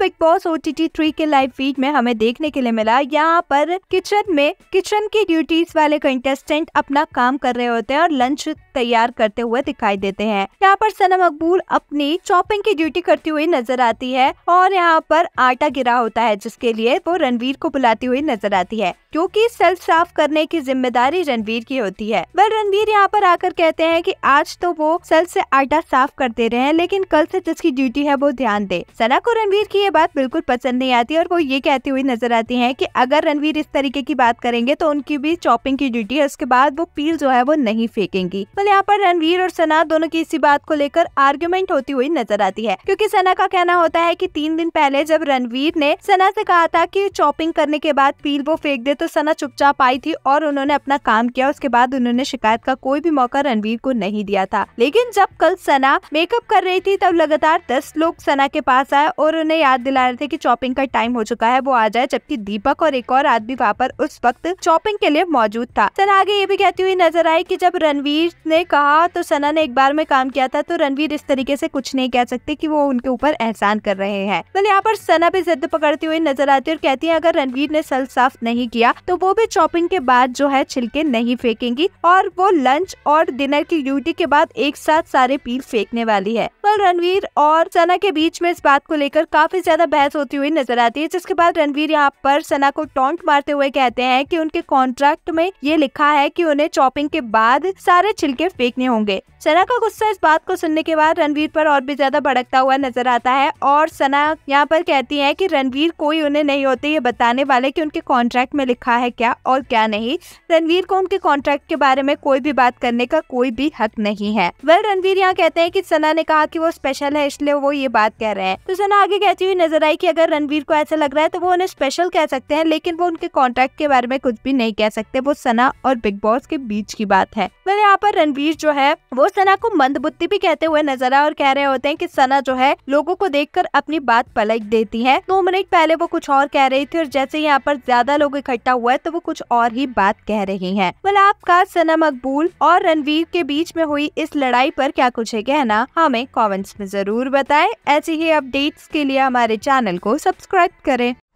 big boss O T three के live feed में हमें देखने के लिए मिला यहाँ पर किचन में किचन की ड्यूटीज वाले कंटेस्टेंट अपना काम कर रहे होते हैं और लंच तैयार करते हुए दिखाई देते हैं यहाँ पर सना मकबूल अपनी चॉपिंग की ड्यूटी करती हुई नजर आती है और यहाँ पर आटा गिरा होता है जिसके लिए वो रणवीर को बुलाती हुई नजर आती है क्योंकि सेल्फ साफ करने की जिम्मेदारी रणवीर की होती है वह रणवीर यहाँ पर आकर कहते हैं कि आज तो वो सेल्फ से आटा साफ कर दे रहे हैं लेकिन कल से जिसकी ड्यूटी है वो ध्यान दे सना को रणवीर की ये बात बिल्कुल पसंद नहीं आती और वो ये कहती हुई नजर आती हैं कि अगर रणवीर इस तरीके की बात करेंगे तो उनकी भी चॉपिंग की ड्यूटी है उसके बाद वो पील जो है वो नहीं फेंकेंगी पर मतलब यहाँ पर रणवीर और सना दोनों की इसी बात को लेकर आर्ग्यूमेंट होती हुई नजर आती है क्योंकि सना का कहना होता है कि तीन दिन पहले जब रणवीर ने सना से कहा था कि चॉपिंग करने के बाद पील वो फेंक दे तो सना चुपचाप आई थी और उन्होंने अपना काम किया उसके बाद उन्होंने शिकायत का कोई भी मौका रणवीर को नहीं दिया था लेकिन जब कल सना मेकअप कर रही थी तब लगातार दस लोग सना के पास आए और उन्हें याद याद दिला रहे थे कि चॉपिंग का टाइम हो चुका है वो आ जाए जबकि दीपक और एक और आदमी वहाँ पर उस वक्त चॉपिंग के लिए मौजूद था सना आगे ये भी कहती हुई नजर आई की जब रणवीर ने कहा तो सना ने एक बार में काम किया था तो रणवीर इस तरीके से कुछ नहीं कह सकते की वो उनके ऊपर एहसान कर रहे हैं तो यहाँ पर सना भी जिद पकड़ती हुई नजर आती है और कहती है अगर रणवीर ने सल साफ नहीं किया तो वो भी चॉपिंग के बाद जो है छिलके नहीं फेंकेंगी और वो लंच और डिनर की ड्यूटी के बाद एक साथ सारे पील फेंकने वाली है पर रणवीर और सना के बीच में इस बात को लेकर काफी ज्यादा बहस होती हुई नजर आती है जिसके बाद रणवीर यहाँ पर सना को टोंट मारते हुए कहते हैं कि उनके कॉन्ट्रैक्ट में ये लिखा है कि उन्हें चॉपिंग के बाद सारे छिलके फेंकने होंगे सना का गुस्सा इस बात को सुनने के बाद रणवीर पर और भी ज्यादा भड़कता हुआ नजर आता है और सना यहाँ पर कहती है कि रणवीर कोई उन्हें नहीं होते ये बताने वाले कि उनके कॉन्ट्रैक्ट में लिखा है क्या और क्या नहीं रणवीर को उनके कॉन्ट्रैक्ट के बारे में कोई भी बात करने का कोई भी हक नहीं है वह रणवीर यहाँ कहते हैं की सना ने कहा की वो स्पेशल है इसलिए वो ये बात कह रहे हैं तो सना आगे कहती हुई नजर आई कि अगर रणवीर को ऐसा लग रहा है तो वो उन्हें स्पेशल कह सकते हैं लेकिन वो उनके कॉन्ट्रैक्ट के बारे में कुछ भी नहीं कह सकते वो सना और बिग बॉस के बीच की बात है वह यहाँ पर रणवीर जो है वो सना को मंदबुद्धि भी कहते हुए नजर आए और कह रहे होते हैं कि सना जो है लोगों को देखकर अपनी बात पलट देती है दो मिनट पहले वो कुछ और कह रही थी और जैसे यहाँ पर ज्यादा लोग इकट्ठा हुआ है तो वो कुछ और ही बात कह रही है मलाप आपका सना मकबूल और रणवीर के बीच में हुई इस लड़ाई पर क्या कुछ है कहना हमें कॉमेंट्स में जरूर बताए ऐसी ही अपडेट्स के लिए हमारे चैनल को सब्सक्राइब करें